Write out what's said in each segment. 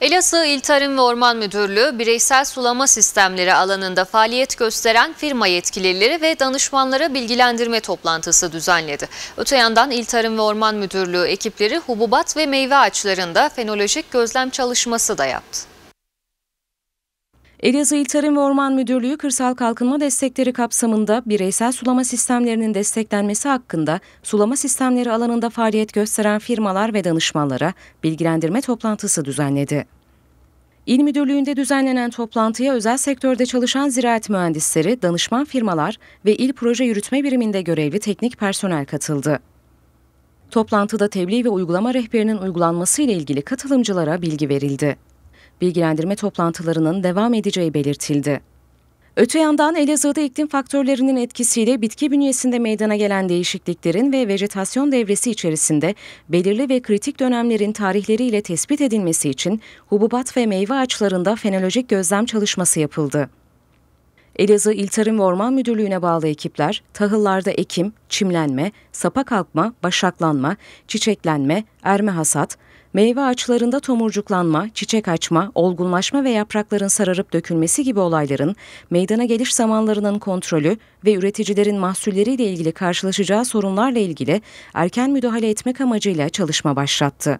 Elazığ İl Tarım ve Orman Müdürlüğü bireysel sulama sistemleri alanında faaliyet gösteren firma yetkilileri ve danışmanlara bilgilendirme toplantısı düzenledi. Öte yandan İl Tarım ve Orman Müdürlüğü ekipleri hububat ve meyve ağaçlarında fenolojik gözlem çalışması da yaptı. Elazığ İl Tarım ve Orman Müdürlüğü kırsal kalkınma destekleri kapsamında bireysel sulama sistemlerinin desteklenmesi hakkında sulama sistemleri alanında faaliyet gösteren firmalar ve danışmanlara bilgilendirme toplantısı düzenledi. İl Müdürlüğü'nde düzenlenen toplantıya özel sektörde çalışan ziraat mühendisleri, danışman firmalar ve il proje yürütme biriminde görevli teknik personel katıldı. Toplantıda tebliğ ve uygulama rehberinin uygulanması ile ilgili katılımcılara bilgi verildi bilgilendirme toplantılarının devam edeceği belirtildi. Öte yandan Elazığ'da iklim faktörlerinin etkisiyle bitki bünyesinde meydana gelen değişikliklerin ve vejetasyon devresi içerisinde belirli ve kritik dönemlerin tarihleriyle tespit edilmesi için hububat ve meyve ağaçlarında fenolojik gözlem çalışması yapıldı. Elazığ İl Tarım ve Orman Müdürlüğü'ne bağlı ekipler tahıllarda ekim, çimlenme, sapa kalkma, başaklanma, çiçeklenme, erme hasat, meyve ağaçlarında tomurcuklanma, çiçek açma, olgunlaşma ve yaprakların sararıp dökülmesi gibi olayların meydana geliş zamanlarının kontrolü ve üreticilerin mahsulleriyle ilgili karşılaşacağı sorunlarla ilgili erken müdahale etmek amacıyla çalışma başlattı.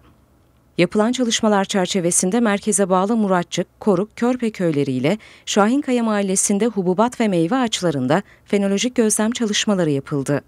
Yapılan çalışmalar çerçevesinde merkeze bağlı Muratçık, Koruk, Körpe köyleriyle Şahinkaya Mahallesi'nde hububat ve meyve ağaçlarında fenolojik gözlem çalışmaları yapıldı.